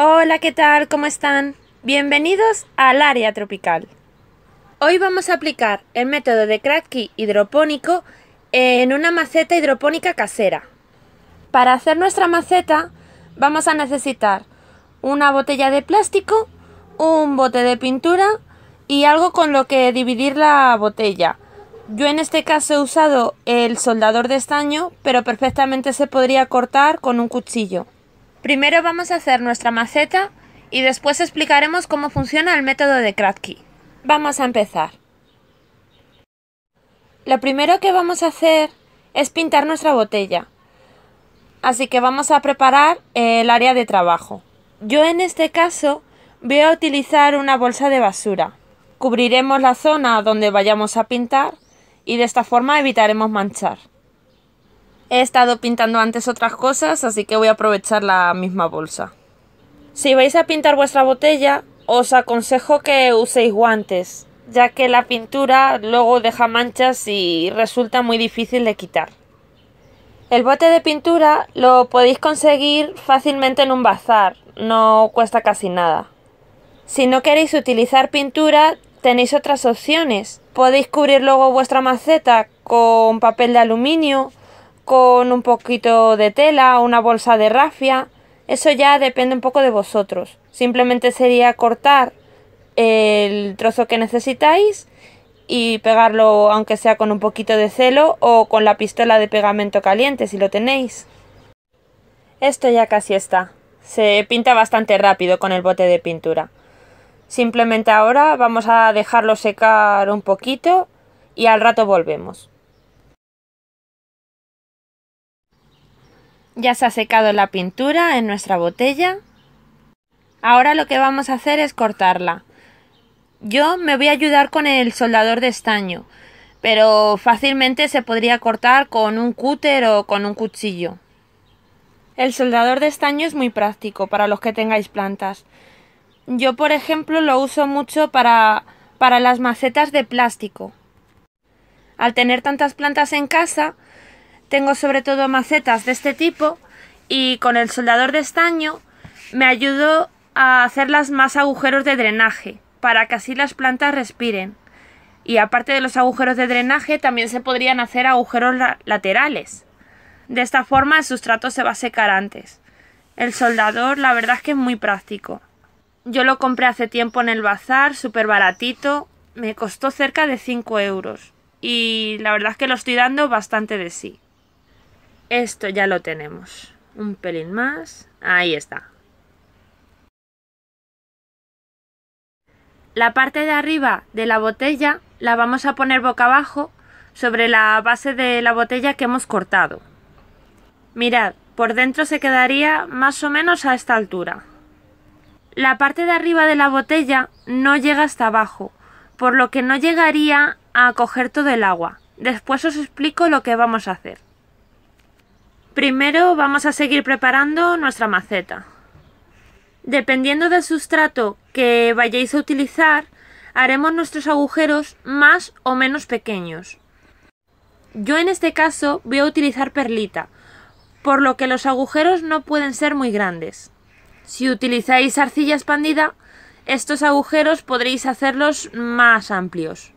Hola, ¿qué tal? ¿Cómo están? Bienvenidos al área tropical. Hoy vamos a aplicar el método de Kratky hidropónico en una maceta hidropónica casera. Para hacer nuestra maceta vamos a necesitar una botella de plástico, un bote de pintura y algo con lo que dividir la botella. Yo en este caso he usado el soldador de estaño, pero perfectamente se podría cortar con un cuchillo. Primero vamos a hacer nuestra maceta y después explicaremos cómo funciona el método de Kratky. Vamos a empezar. Lo primero que vamos a hacer es pintar nuestra botella. Así que vamos a preparar el área de trabajo. Yo en este caso voy a utilizar una bolsa de basura. Cubriremos la zona donde vayamos a pintar y de esta forma evitaremos manchar. He estado pintando antes otras cosas, así que voy a aprovechar la misma bolsa. Si vais a pintar vuestra botella, os aconsejo que uséis guantes, ya que la pintura luego deja manchas y resulta muy difícil de quitar. El bote de pintura lo podéis conseguir fácilmente en un bazar, no cuesta casi nada. Si no queréis utilizar pintura, tenéis otras opciones. Podéis cubrir luego vuestra maceta con papel de aluminio con un poquito de tela o una bolsa de rafia, eso ya depende un poco de vosotros. Simplemente sería cortar el trozo que necesitáis y pegarlo aunque sea con un poquito de celo o con la pistola de pegamento caliente si lo tenéis. Esto ya casi está. Se pinta bastante rápido con el bote de pintura. Simplemente ahora vamos a dejarlo secar un poquito y al rato volvemos. Ya se ha secado la pintura en nuestra botella. Ahora lo que vamos a hacer es cortarla. Yo me voy a ayudar con el soldador de estaño, pero fácilmente se podría cortar con un cúter o con un cuchillo. El soldador de estaño es muy práctico para los que tengáis plantas. Yo, por ejemplo, lo uso mucho para, para las macetas de plástico. Al tener tantas plantas en casa, tengo sobre todo macetas de este tipo y con el soldador de estaño me ayudo a hacerlas más agujeros de drenaje para que así las plantas respiren. Y aparte de los agujeros de drenaje también se podrían hacer agujeros laterales. De esta forma el sustrato se va a secar antes. El soldador la verdad es que es muy práctico. Yo lo compré hace tiempo en el bazar, súper baratito, me costó cerca de 5 euros y la verdad es que lo estoy dando bastante de sí. Esto ya lo tenemos. Un pelín más. Ahí está. La parte de arriba de la botella la vamos a poner boca abajo sobre la base de la botella que hemos cortado. Mirad, por dentro se quedaría más o menos a esta altura. La parte de arriba de la botella no llega hasta abajo, por lo que no llegaría a coger todo el agua. Después os explico lo que vamos a hacer. Primero vamos a seguir preparando nuestra maceta. Dependiendo del sustrato que vayáis a utilizar, haremos nuestros agujeros más o menos pequeños. Yo en este caso voy a utilizar perlita, por lo que los agujeros no pueden ser muy grandes. Si utilizáis arcilla expandida, estos agujeros podréis hacerlos más amplios.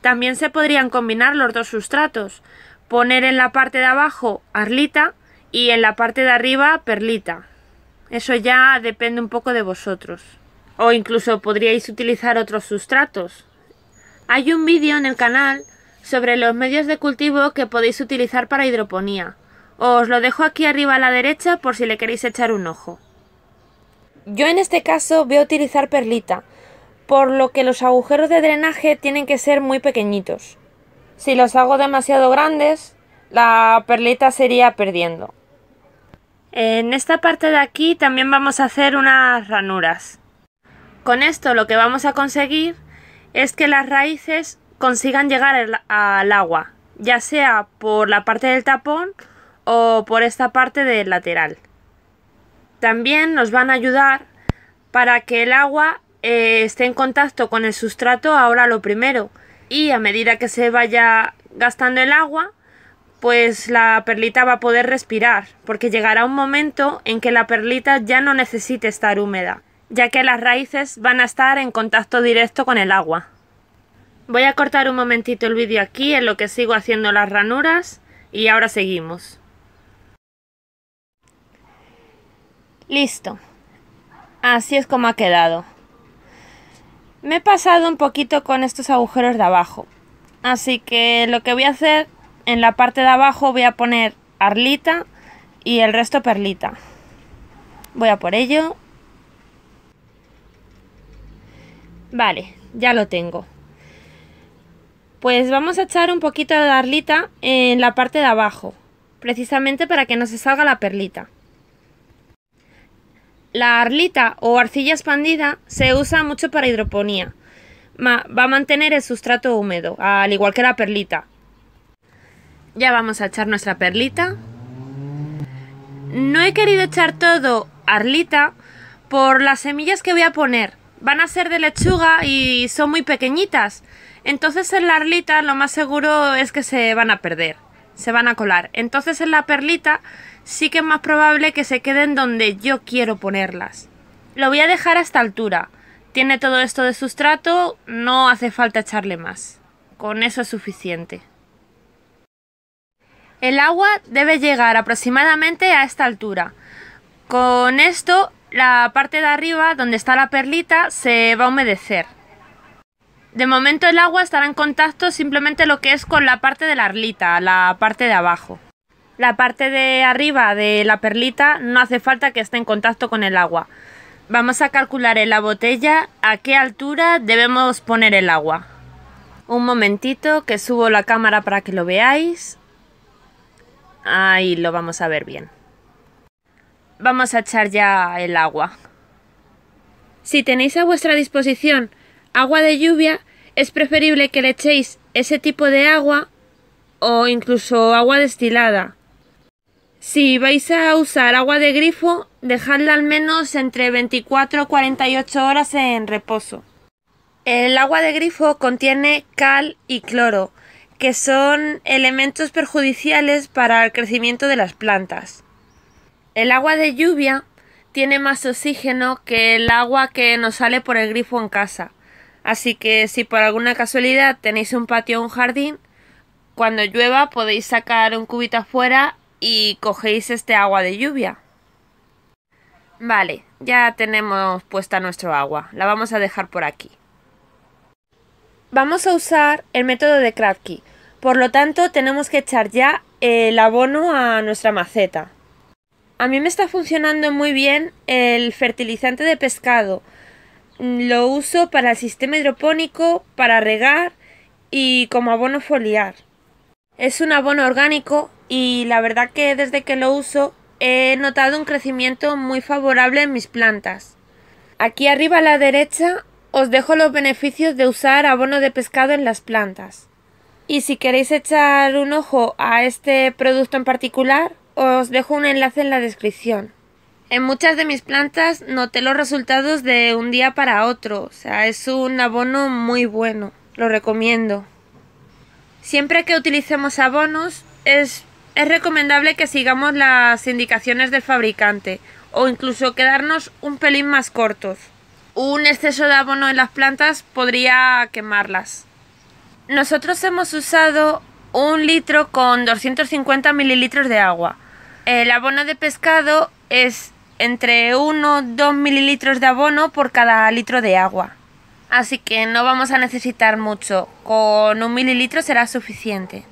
También se podrían combinar los dos sustratos, poner en la parte de abajo arlita y en la parte de arriba perlita. Eso ya depende un poco de vosotros. O incluso podríais utilizar otros sustratos. Hay un vídeo en el canal sobre los medios de cultivo que podéis utilizar para hidroponía. Os lo dejo aquí arriba a la derecha por si le queréis echar un ojo. Yo en este caso voy a utilizar perlita, por lo que los agujeros de drenaje tienen que ser muy pequeñitos. Si los hago demasiado grandes, la perlita sería perdiendo. En esta parte de aquí también vamos a hacer unas ranuras. Con esto lo que vamos a conseguir es que las raíces consigan llegar al agua, ya sea por la parte del tapón o por esta parte del lateral. También nos van a ayudar para que el agua eh, esté en contacto con el sustrato ahora lo primero y a medida que se vaya gastando el agua, pues la perlita va a poder respirar, porque llegará un momento en que la perlita ya no necesite estar húmeda, ya que las raíces van a estar en contacto directo con el agua. Voy a cortar un momentito el vídeo aquí en lo que sigo haciendo las ranuras y ahora seguimos. Listo. Así es como ha quedado. Me he pasado un poquito con estos agujeros de abajo. Así que lo que voy a hacer en la parte de abajo voy a poner arlita y el resto perlita. Voy a por ello. Vale, ya lo tengo. Pues vamos a echar un poquito de arlita en la parte de abajo, precisamente para que no se salga la perlita. La arlita o arcilla expandida se usa mucho para hidroponía. va a mantener el sustrato húmedo, al igual que la perlita. Ya vamos a echar nuestra perlita. No he querido echar todo arlita por las semillas que voy a poner. Van a ser de lechuga y son muy pequeñitas. Entonces en la arlita lo más seguro es que se van a perder, se van a colar. Entonces en la perlita sí que es más probable que se queden donde yo quiero ponerlas. Lo voy a dejar a esta altura. Tiene todo esto de sustrato, no hace falta echarle más. Con eso es suficiente. El agua debe llegar aproximadamente a esta altura. Con esto, la parte de arriba, donde está la perlita, se va a humedecer. De momento el agua estará en contacto simplemente lo que es con la parte de la arlita, la parte de abajo la parte de arriba de la perlita no hace falta que esté en contacto con el agua. Vamos a calcular en la botella a qué altura debemos poner el agua. Un momentito que subo la cámara para que lo veáis. Ahí lo vamos a ver bien. Vamos a echar ya el agua. Si tenéis a vuestra disposición agua de lluvia, es preferible que le echéis ese tipo de agua o incluso agua destilada si vais a usar agua de grifo, dejadla al menos entre 24 y 48 horas en reposo. El agua de grifo contiene cal y cloro, que son elementos perjudiciales para el crecimiento de las plantas. El agua de lluvia tiene más oxígeno que el agua que nos sale por el grifo en casa. Así que si por alguna casualidad tenéis un patio o un jardín, cuando llueva podéis sacar un cubito afuera y cogéis este agua de lluvia. Vale, ya tenemos puesta nuestro agua. La vamos a dejar por aquí. Vamos a usar el método de Kratky. Por lo tanto, tenemos que echar ya el abono a nuestra maceta. A mí me está funcionando muy bien el fertilizante de pescado. Lo uso para el sistema hidropónico, para regar y como abono foliar. Es un abono orgánico y la verdad que desde que lo uso he notado un crecimiento muy favorable en mis plantas. Aquí arriba a la derecha os dejo los beneficios de usar abono de pescado en las plantas. Y si queréis echar un ojo a este producto en particular, os dejo un enlace en la descripción. En muchas de mis plantas noté los resultados de un día para otro, o sea, es un abono muy bueno, lo recomiendo. Siempre que utilicemos abonos es es recomendable que sigamos las indicaciones del fabricante o incluso quedarnos un pelín más cortos. Un exceso de abono en las plantas podría quemarlas. Nosotros hemos usado un litro con 250 mililitros de agua. El abono de pescado es entre 1 2 mililitros de abono por cada litro de agua. Así que no vamos a necesitar mucho, con un mililitro será suficiente.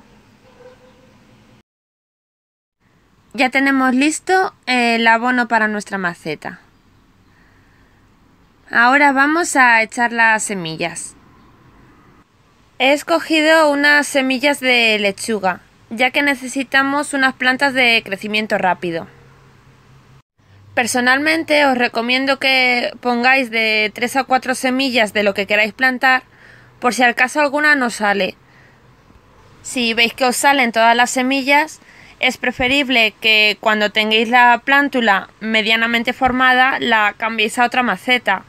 Ya tenemos listo el abono para nuestra maceta. Ahora vamos a echar las semillas. He escogido unas semillas de lechuga, ya que necesitamos unas plantas de crecimiento rápido. Personalmente os recomiendo que pongáis de 3 a 4 semillas de lo que queráis plantar, por si al caso alguna no sale. Si veis que os salen todas las semillas, es preferible que cuando tengáis la plántula medianamente formada la cambiéis a otra maceta.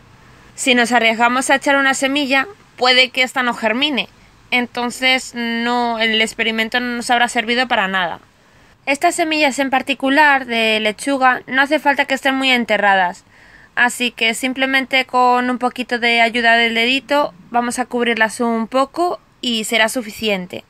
Si nos arriesgamos a echar una semilla, puede que esta no germine, entonces no, el experimento no nos habrá servido para nada. Estas semillas en particular de lechuga no hace falta que estén muy enterradas, así que simplemente con un poquito de ayuda del dedito vamos a cubrirlas un poco y será suficiente.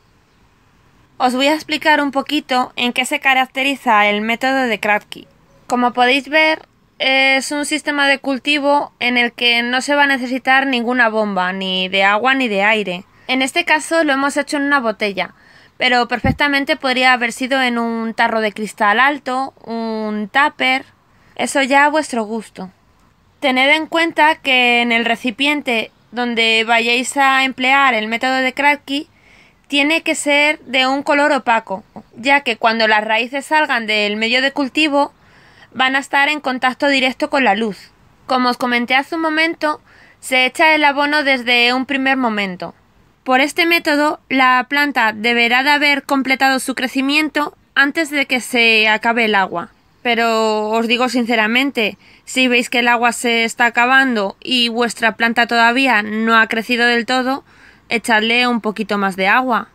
Os voy a explicar un poquito en qué se caracteriza el método de Kratky. Como podéis ver, es un sistema de cultivo en el que no se va a necesitar ninguna bomba, ni de agua ni de aire. En este caso lo hemos hecho en una botella, pero perfectamente podría haber sido en un tarro de cristal alto, un tupper, eso ya a vuestro gusto. Tened en cuenta que en el recipiente donde vayáis a emplear el método de Kratky tiene que ser de un color opaco, ya que cuando las raíces salgan del medio de cultivo van a estar en contacto directo con la luz. Como os comenté hace un momento, se echa el abono desde un primer momento. Por este método, la planta deberá de haber completado su crecimiento antes de que se acabe el agua. Pero os digo sinceramente, si veis que el agua se está acabando y vuestra planta todavía no ha crecido del todo, echarle un poquito más de agua.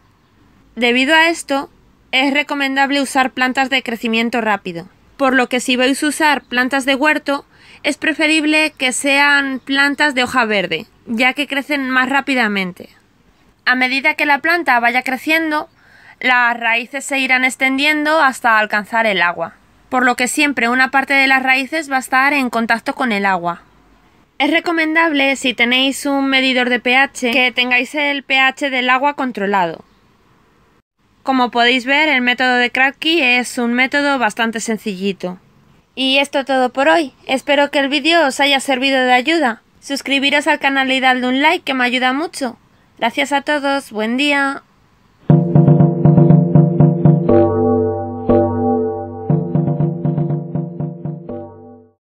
Debido a esto, es recomendable usar plantas de crecimiento rápido, por lo que si vais a usar plantas de huerto, es preferible que sean plantas de hoja verde, ya que crecen más rápidamente. A medida que la planta vaya creciendo, las raíces se irán extendiendo hasta alcanzar el agua, por lo que siempre una parte de las raíces va a estar en contacto con el agua. Es recomendable si tenéis un medidor de pH que tengáis el pH del agua controlado. Como podéis ver, el método de Kratky es un método bastante sencillito. Y esto todo por hoy. Espero que el vídeo os haya servido de ayuda. Suscribiros al canal y dadle un like que me ayuda mucho. Gracias a todos, buen día.